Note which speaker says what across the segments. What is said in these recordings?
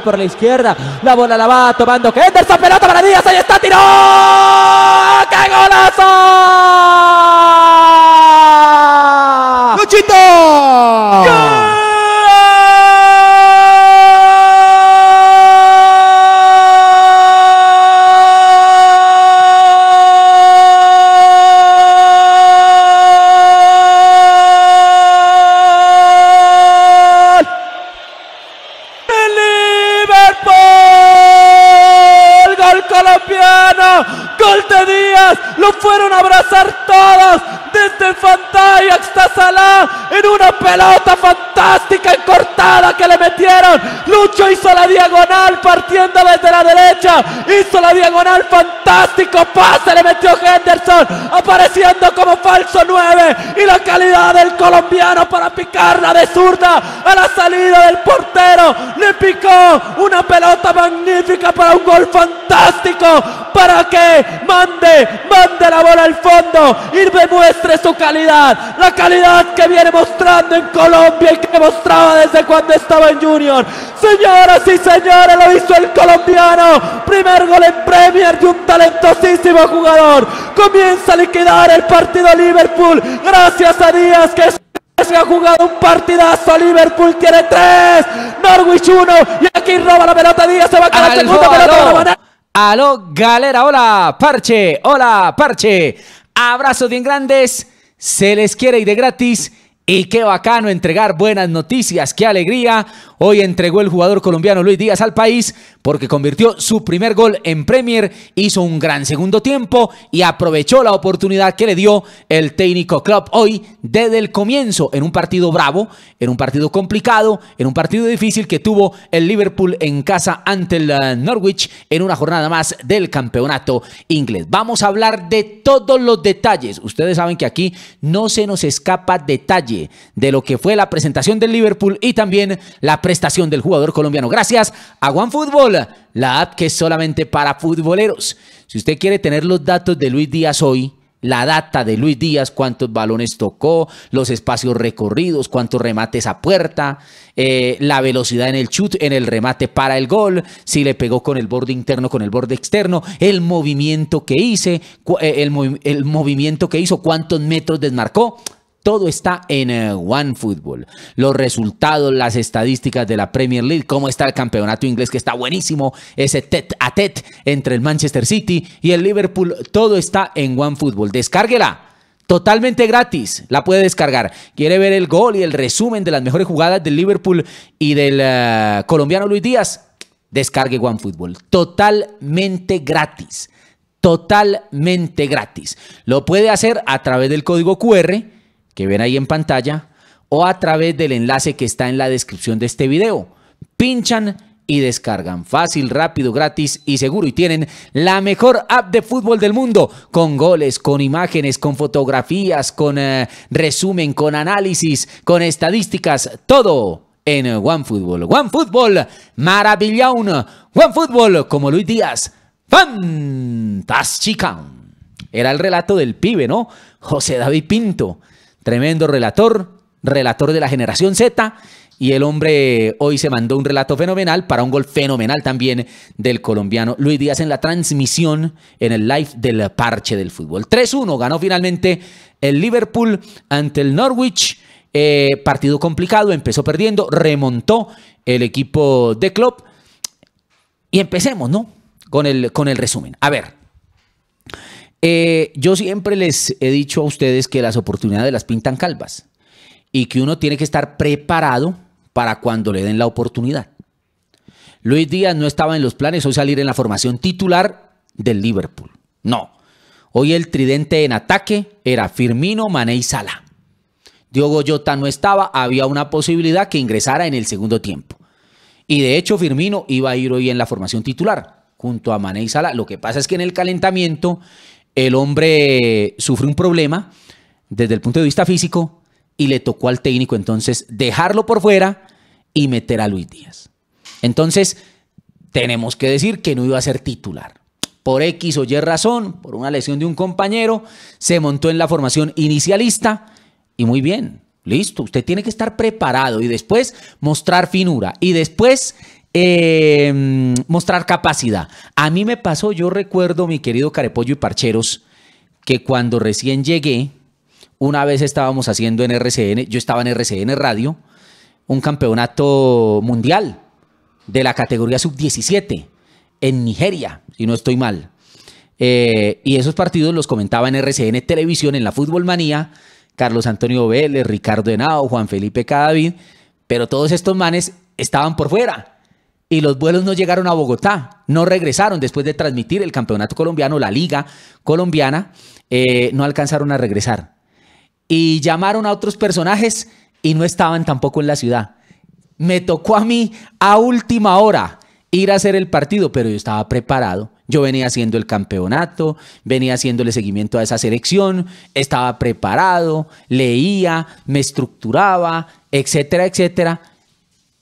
Speaker 1: por la izquierda. La bola la va tomando Henderson. Pelota para Díaz. Ahí está. Tiró. ¡Qué golazo! una pelota fantástica cortada que le metieron. Lucho hizo la diagonal partiendo desde la derecha. Hizo la diagonal fantástico. Pase le metió Henderson apareciendo como falso 9. Y la calidad del colombiano para picarla de zurda a la salida del portero. Le picó una pelota magnífica para un gol fantástico para que mande, mande la bola al fondo y demuestre su calidad, la calidad que viene mostrando en Colombia y que mostraba desde cuando estaba en Junior. Señoras y señores, lo hizo el colombiano, primer gol en Premier de un talentosísimo jugador. Comienza a liquidar el partido Liverpool, gracias a Díaz que es se ha jugado un partidazo. Liverpool tiene tres. Norwich uno. Y aquí roba la pelota. Díaz se va a la segunda pelota.
Speaker 2: Aló, galera, hola, parche, hola, parche. Abrazos bien grandes, se les quiere y de gratis. Y qué bacano entregar buenas noticias, qué alegría. Hoy entregó el jugador colombiano Luis Díaz al país porque convirtió su primer gol en Premier, hizo un gran segundo tiempo y aprovechó la oportunidad que le dio el técnico club hoy desde el comienzo en un partido bravo, en un partido complicado, en un partido difícil que tuvo el Liverpool en casa ante el eh, Norwich en una jornada más del campeonato inglés. Vamos a hablar de todos los detalles. Ustedes saben que aquí no se nos escapa detalle de lo que fue la presentación del Liverpool y también la prestación del jugador colombiano. Gracias a OneFootball, la app que es solamente para futboleros. Si usted quiere tener los datos de Luis Díaz hoy, la data de Luis Díaz, cuántos balones tocó, los espacios recorridos, cuántos remates a puerta, eh, la velocidad en el shoot en el remate para el gol, si le pegó con el borde interno, con el borde externo, el movimiento que hice, eh, el movimiento que hizo, cuántos metros desmarcó. Todo está en One eh, OneFootball. Los resultados, las estadísticas de la Premier League, cómo está el campeonato inglés que está buenísimo, ese tet a tet entre el Manchester City y el Liverpool, todo está en One Football. Descárguela. Totalmente gratis, la puede descargar. ¿Quiere ver el gol y el resumen de las mejores jugadas del Liverpool y del eh, colombiano Luis Díaz? Descargue OneFootball. Totalmente gratis. Totalmente gratis. Lo puede hacer a través del código QR que ven ahí en pantalla o a través del enlace que está en la descripción de este video. Pinchan y descargan fácil, rápido, gratis y seguro. Y tienen la mejor app de fútbol del mundo, con goles, con imágenes, con fotografías, con eh, resumen, con análisis, con estadísticas, todo en OneFootball. OneFootball, maravillón. OneFootball, como Luis Díaz, fantástica. Era el relato del pibe, ¿no? José David Pinto. Tremendo relator, relator de la generación Z. Y el hombre hoy se mandó un relato fenomenal para un gol fenomenal también del colombiano Luis Díaz en la transmisión, en el live del parche del fútbol. 3-1 ganó finalmente el Liverpool ante el Norwich. Eh, partido complicado, empezó perdiendo, remontó el equipo de club. Y empecemos, ¿no? Con el, con el resumen. A ver, eh, yo siempre les he dicho a ustedes que las oportunidades las pintan calvas y que uno tiene que estar preparado para cuando le den la oportunidad. Luis Díaz no estaba en los planes hoy salir en la formación titular del Liverpool. No. Hoy el tridente en ataque era Firmino, Mané y Sala. Diogo Jota no estaba, había una posibilidad que ingresara en el segundo tiempo. Y de hecho Firmino iba a ir hoy en la formación titular junto a Mané y Sala. Lo que pasa es que en el calentamiento el hombre sufre un problema desde el punto de vista físico y le tocó al técnico entonces dejarlo por fuera y meter a Luis Díaz. Entonces, tenemos que decir que no iba a ser titular. Por X o Y razón, por una lesión de un compañero, se montó en la formación inicialista y muy bien, listo, usted tiene que estar preparado y después mostrar finura y después eh, mostrar capacidad. A mí me pasó, yo recuerdo, mi querido Carepollo y Parcheros, que cuando recién llegué, una vez estábamos haciendo en RCN, yo estaba en RCN Radio, un campeonato mundial de la categoría sub-17 en Nigeria, si no estoy mal. Eh, y esos partidos los comentaba en RCN Televisión, en la Fútbol Manía, Carlos Antonio Vélez, Ricardo Henao, Juan Felipe Cadavid, pero todos estos manes estaban por fuera y los vuelos no llegaron a Bogotá, no regresaron después de transmitir el campeonato colombiano, la liga colombiana, eh, no alcanzaron a regresar. Y llamaron a otros personajes y no estaban tampoco en la ciudad. Me tocó a mí a última hora ir a hacer el partido, pero yo estaba preparado. Yo venía haciendo el campeonato, venía haciéndole seguimiento a esa selección, estaba preparado, leía, me estructuraba, etcétera, etcétera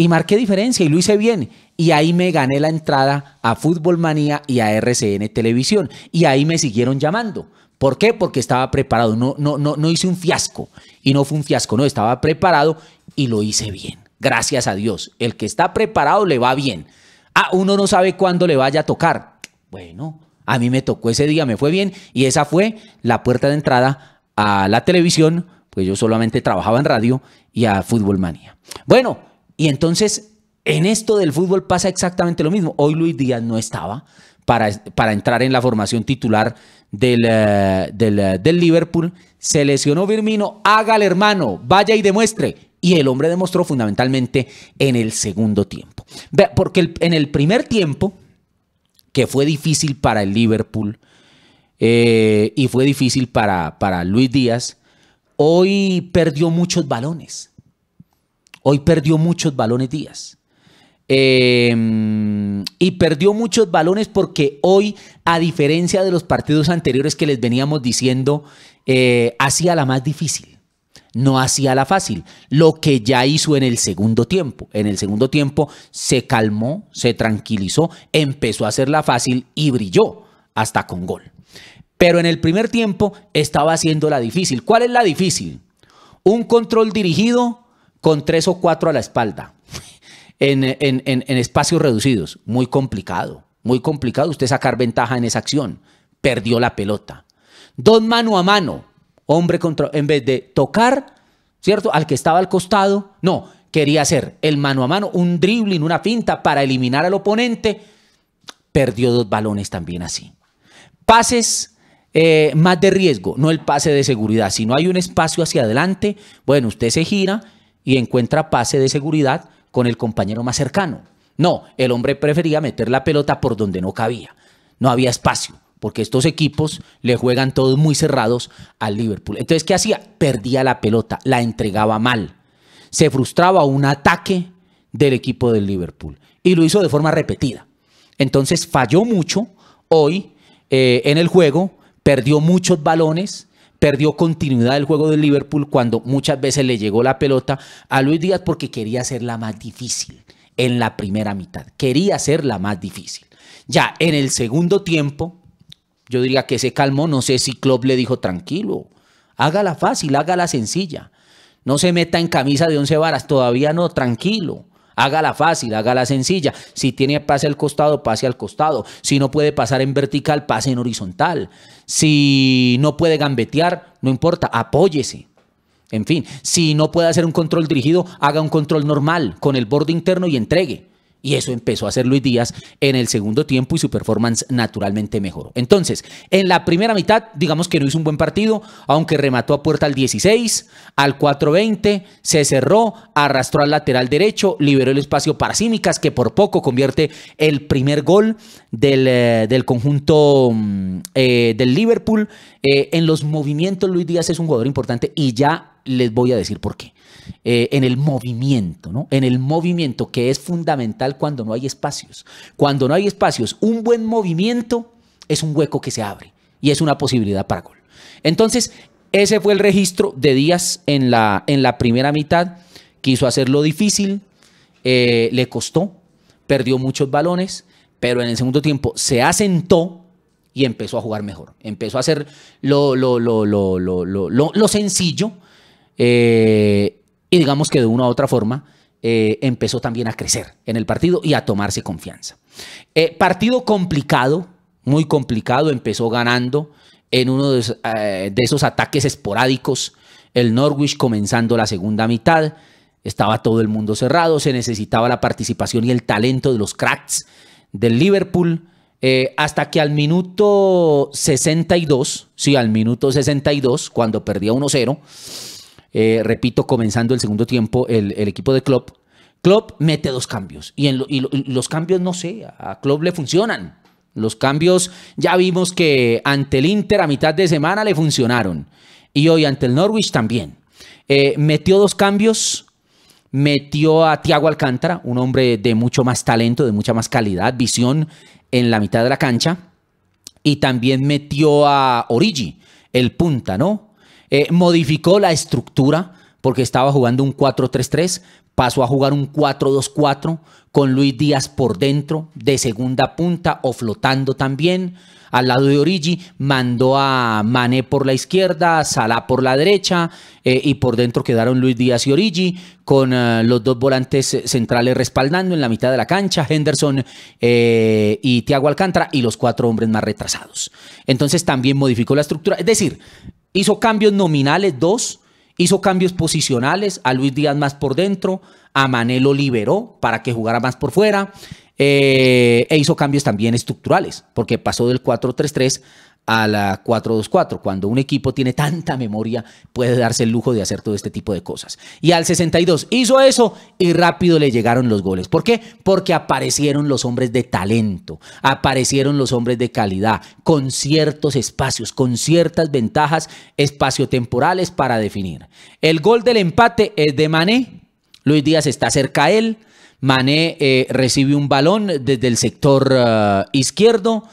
Speaker 2: y marqué diferencia y lo hice bien. Y ahí me gané la entrada a Fútbol Manía y a RCN Televisión. Y ahí me siguieron llamando. ¿Por qué? Porque estaba preparado. No, no, no, no hice un fiasco. Y no fue un fiasco, no, estaba preparado y lo hice bien. Gracias a Dios. El que está preparado le va bien. Ah, uno no sabe cuándo le vaya a tocar. Bueno, a mí me tocó ese día, me fue bien. Y esa fue la puerta de entrada a la televisión, pues yo solamente trabajaba en radio y a Fútbol Manía. Bueno. Y entonces, en esto del fútbol pasa exactamente lo mismo. Hoy Luis Díaz no estaba para, para entrar en la formación titular del, eh, eh, del, Liverpool. Se lesionó Firmino, hágale hermano, vaya y demuestre. Y el hombre demostró fundamentalmente en el segundo tiempo. Porque en el primer tiempo, que fue difícil para el Liverpool eh, y fue difícil para, para Luis Díaz, hoy perdió muchos balones. Hoy perdió muchos balones Díaz. Em, y perdió muchos balones porque hoy, a diferencia de los partidos anteriores que les veníamos diciendo, eh, hacía la más difícil no hacía la fácil, lo que ya hizo en el segundo tiempo. En el segundo tiempo se calmó, se tranquilizó, empezó a hacer la fácil y brilló hasta con gol. Pero en el primer tiempo estaba haciendo la difícil. ¿Cuál es la difícil? Un control dirigido con tres o cuatro a la espalda, en, espacios reducidos. Muy complicado, muy complicado usted sacar ventaja en esa acción. Perdió la pelota. Dos mano a mano, hombre contra, en vez de tocar, ¿cierto? Al que estaba al costado, no, quería hacer el mano a mano, un dribbling, una finta para eliminar al oponente. Perdió dos balones también así. Pases eh, más de riesgo, no el pase de seguridad. Si no hay un espacio hacia adelante, bueno, usted se gira y encuentra pase de seguridad con el compañero más cercano. No, el hombre prefería meter la pelota por donde no cabía. No había espacio, porque estos equipos le juegan todos muy cerrados al Liverpool. Entonces, ¿qué hacía? Perdía la pelota, la entregaba mal. Se frustraba un ataque del equipo del Liverpool y lo hizo de forma repetida. Entonces, falló mucho hoy eh, en el juego, perdió muchos balones perdió continuidad el juego del Liverpool cuando muchas veces le llegó la pelota a Luis Díaz porque quería hacerla más difícil en la primera mitad. Quería hacerla más difícil. Ya en el segundo tiempo, yo diría que se calmó. No sé si Klopp le dijo tranquilo, hágala fácil, hágala sencilla. No se meta en camisa de once varas, todavía no, tranquilo. Hágala fácil, hágala sencilla. Si tiene pase al costado, pase al costado. Si no puede pasar en vertical, pase en horizontal. Si no puede gambetear, no importa, apóyese. En fin, si no puede hacer un control dirigido, haga un control normal con el borde interno y entregue. Y eso empezó a hacer Luis Díaz en el segundo tiempo y su performance naturalmente mejoró. Entonces, en la primera mitad, digamos que no hizo un buen partido, aunque remató a puerta al 16, al 4-20, se cerró, arrastró al lateral derecho, liberó el espacio para Címicas, que por poco convierte el primer gol del, eh, conjunto mm, eh, del Liverpool. Eh, en los movimientos, Luis Díaz es un jugador importante y ya les voy a decir por qué. Eh, en el movimiento, ¿no? En el movimiento que es fundamental cuando no hay espacios. Cuando no hay espacios, un buen movimiento es un hueco que se abre y es una posibilidad para gol. Entonces, ese fue el registro de Díaz en la, en la primera mitad. Quiso hacerlo difícil, eh, le costó, perdió muchos balones, pero en el segundo tiempo se asentó y empezó a jugar mejor. Empezó a hacer lo, lo, lo, lo sencillo eh, y digamos que de una u otra forma eh, empezó también a crecer en el partido y a tomarse confianza. Eh, partido complicado, muy complicado, empezó ganando en uno eh, de, esos ataques esporádicos, el Norwich comenzando la segunda mitad, estaba todo el mundo cerrado, se necesitaba la participación y el talento de los cracks del Liverpool. hasta que al minuto 62, sí, al minuto 62, cuando perdía 1-0, eh, repito, comenzando el segundo tiempo, el, equipo de Klopp. Klopp mete dos cambios y, en los cambios, no sé, a Klopp le funcionan. Los cambios ya vimos que ante el Inter a mitad de semana le funcionaron y hoy ante el Norwich también. Eh, metió dos cambios, metió a Tiago Alcántara, un hombre de mucho más talento, de mucha más calidad, visión en la mitad de la cancha, y también metió a Origi, el punta, ¿no? Eh, modificó la estructura porque estaba jugando un 4-3-3, pasó a jugar un 4-2-4 con Luis Díaz por dentro, de segunda punta o flotando también. Al lado de Origi mandó a Mané por la izquierda, Salah por la derecha eh, y por dentro quedaron Luis Díaz y Origi con eh, los dos volantes centrales respaldando en la mitad de la cancha, Henderson y Thiago Alcántara y los cuatro hombres más retrasados. Entonces también modificó la estructura, es decir, Hizo cambios nominales, dos. Hizo cambios posicionales. A Luis Díaz más por dentro. A Manelo lo liberó para que jugara más por fuera. Eh, e hizo cambios también estructurales, porque pasó del 4-3-3 a la 4-2-4. Cuando un equipo tiene tanta memoria, puede darse el lujo de hacer todo este tipo de cosas. Y al 62 hizo eso y rápido le llegaron los goles. ¿Por qué? Porque aparecieron los hombres de talento, aparecieron los hombres de calidad, con ciertos espacios, con ciertas ventajas espaciotemporales para definir. El gol del empate es de Mané. Luis Díaz está cerca a él. Mané eh, recibe un balón desde el sector eh, izquierdo.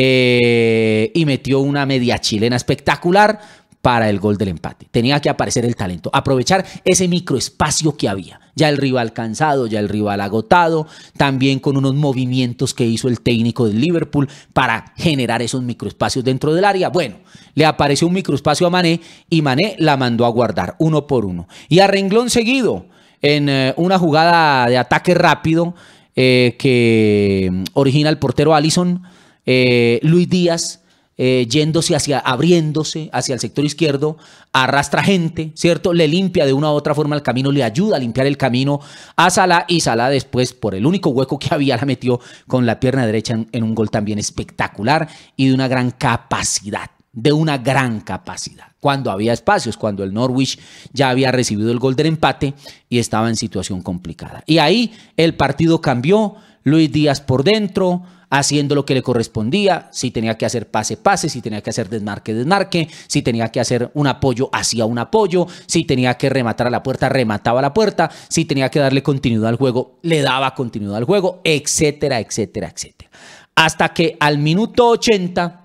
Speaker 2: Eh, y metió una media chilena espectacular para el gol del empate. Tenía que aparecer el talento, aprovechar ese microespacio que había. Ya el rival cansado, ya el rival agotado, también con unos movimientos que hizo el técnico del Liverpool para generar esos microespacios dentro del área. Bueno, le apareció un microespacio a Mané y Mané la mandó a guardar uno por uno. Y a renglón seguido, en eh, una jugada de ataque rápido eh, que origina el portero Allison eh, Luis Díaz. Eh, yéndose hacia, abriéndose hacia el sector izquierdo, arrastra gente, ¿cierto? Le limpia de una u otra forma el camino, le ayuda a limpiar el camino a sala y sala después, por el único hueco que había, la metió con la pierna derecha en un gol también espectacular y de una gran capacidad de una gran capacidad. Cuando había espacios, cuando el Norwich ya había recibido el gol del empate y estaba en situación complicada. Y ahí el partido cambió, Luis Díaz por dentro, haciendo lo que le correspondía, si tenía que hacer pase, pase, si tenía que hacer desmarque, desmarque, si tenía que hacer un apoyo, hacía un apoyo, si tenía que rematar a la puerta, remataba la puerta, si tenía que darle continuidad al juego, le daba continuidad al juego, etcétera, etcétera, etcétera. Hasta que al minuto 80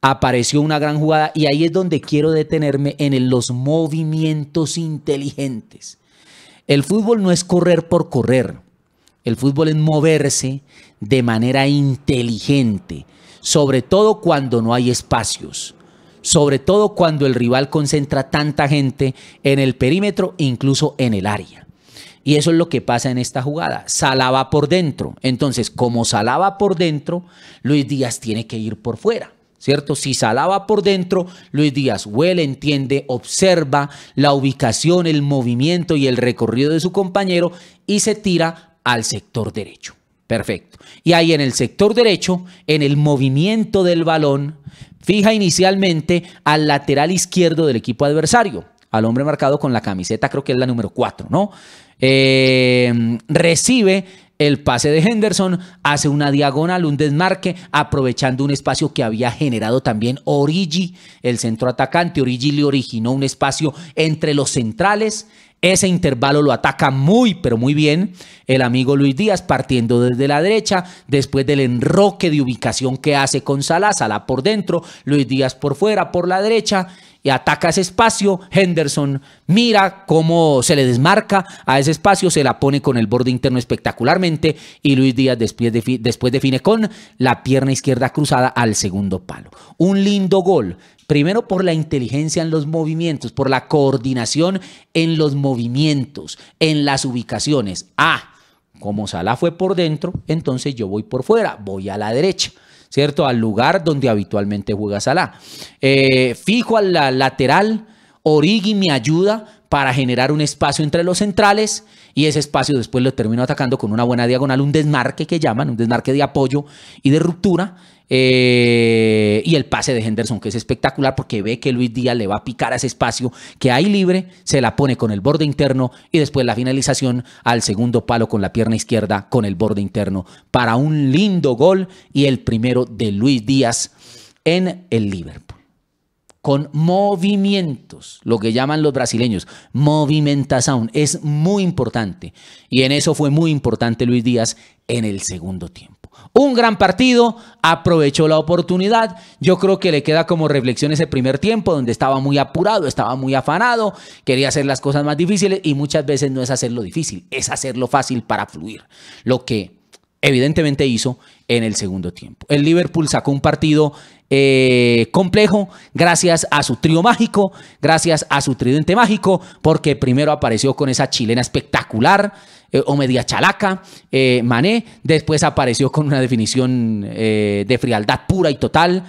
Speaker 2: apareció una gran jugada y ahí es donde quiero detenerme en los movimientos inteligentes. El fútbol no es correr por correr. El fútbol es moverse de manera inteligente, sobre todo cuando no hay espacios, sobre todo cuando el rival concentra tanta gente en el perímetro, incluso en el área. Y eso es lo que pasa en esta jugada. Salaba por dentro. Entonces, como Salaba por dentro, Luis Díaz tiene que ir por fuera. ¿Cierto? Si salaba por dentro, Luis Díaz huele, entiende, observa la ubicación, el movimiento y el recorrido de su compañero y se tira al sector derecho. Perfecto. Y ahí en el sector derecho, en el movimiento del balón, fija inicialmente al lateral izquierdo del equipo adversario, al hombre marcado con la camiseta, creo que es la número 4, ¿no? Eh, recibe el pase de Henderson, hace una diagonal, un desmarque, aprovechando un espacio que había generado también Origi, el centro atacante. Origi le originó un espacio entre los centrales, ese intervalo lo ataca muy, pero muy bien el amigo Luis Díaz partiendo desde la derecha, después del enroque de ubicación que hace con Salazar por dentro, Luis Díaz por fuera, por la derecha y ataca ese espacio. Henderson mira cómo se le desmarca a ese espacio, se la pone con el borde interno espectacularmente y Luis Díaz después, después define con la pierna izquierda cruzada al segundo palo. Un lindo gol. Primero por la inteligencia en los movimientos, por la coordinación en los movimientos, en las ubicaciones. Ah, como sala fue por dentro, entonces yo voy por fuera, voy a la derecha. ¿cierto? Al lugar donde habitualmente juega Salah. Eh, fijo al lateral Origi me ayuda para generar un espacio entre los centrales y ese espacio después lo termino atacando con una buena diagonal, un desmarque que llaman, un desmarque de apoyo y de ruptura. Eh, y el pase de Henderson, que es espectacular porque ve que Luis Díaz le va a picar a ese espacio que hay libre, se la pone con el borde interno y después la finalización al segundo palo con la pierna izquierda con el borde interno para un lindo gol y el primero de Luis Díaz en el Liverpool con movimientos, lo que llaman los brasileños, movimentación, es muy importante. Y en eso fue muy importante Luis Díaz en el segundo tiempo. Un gran partido, aprovechó la oportunidad, yo creo que le queda como reflexión ese primer tiempo donde estaba muy apurado, estaba muy afanado, quería hacer las cosas más difíciles y muchas veces no es hacerlo difícil, es hacerlo fácil para fluir. Lo que evidentemente hizo en el segundo tiempo. El Liverpool sacó un partido eh, complejo gracias a su trío mágico, gracias a su tridente mágico, porque primero apareció con esa chilena espectacular, eh, o media chalaca, eh, Mané, después apareció con una definición de frialdad pura y total,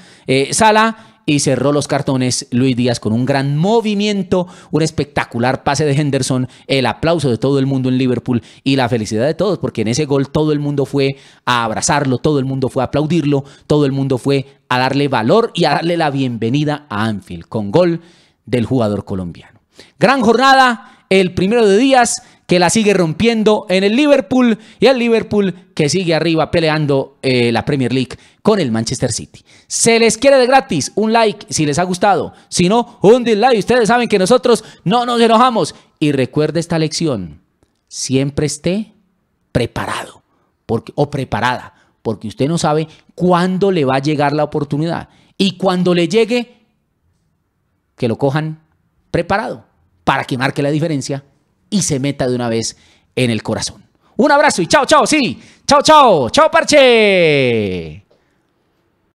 Speaker 2: Sala y cerró los cartones Luis Díaz con un gran movimiento, un espectacular pase de Henderson, el aplauso de todo el mundo en Liverpool y la felicidad de todos, porque en ese gol todo el mundo fue a abrazarlo, todo el mundo fue a aplaudirlo, todo el mundo fue a darle valor y a darle la bienvenida a Anfield con gol del jugador colombiano. Gran jornada, el primero de Díaz que la sigue rompiendo en el Liverpool y el Liverpool que sigue arriba peleando eh, la Premier League con el Manchester City. Se les quiere de gratis un like si les ha gustado, si no, un dislike. Ustedes saben que nosotros no nos enojamos. Y recuerde esta lección, siempre esté preparado o preparada, porque usted no sabe cuándo le va a llegar la oportunidad. Y cuando le llegue, que lo cojan preparado para que marque la diferencia y se meta de una vez en el corazón. Un abrazo y chao, chao, sí. Chao, chao. Chao, parche.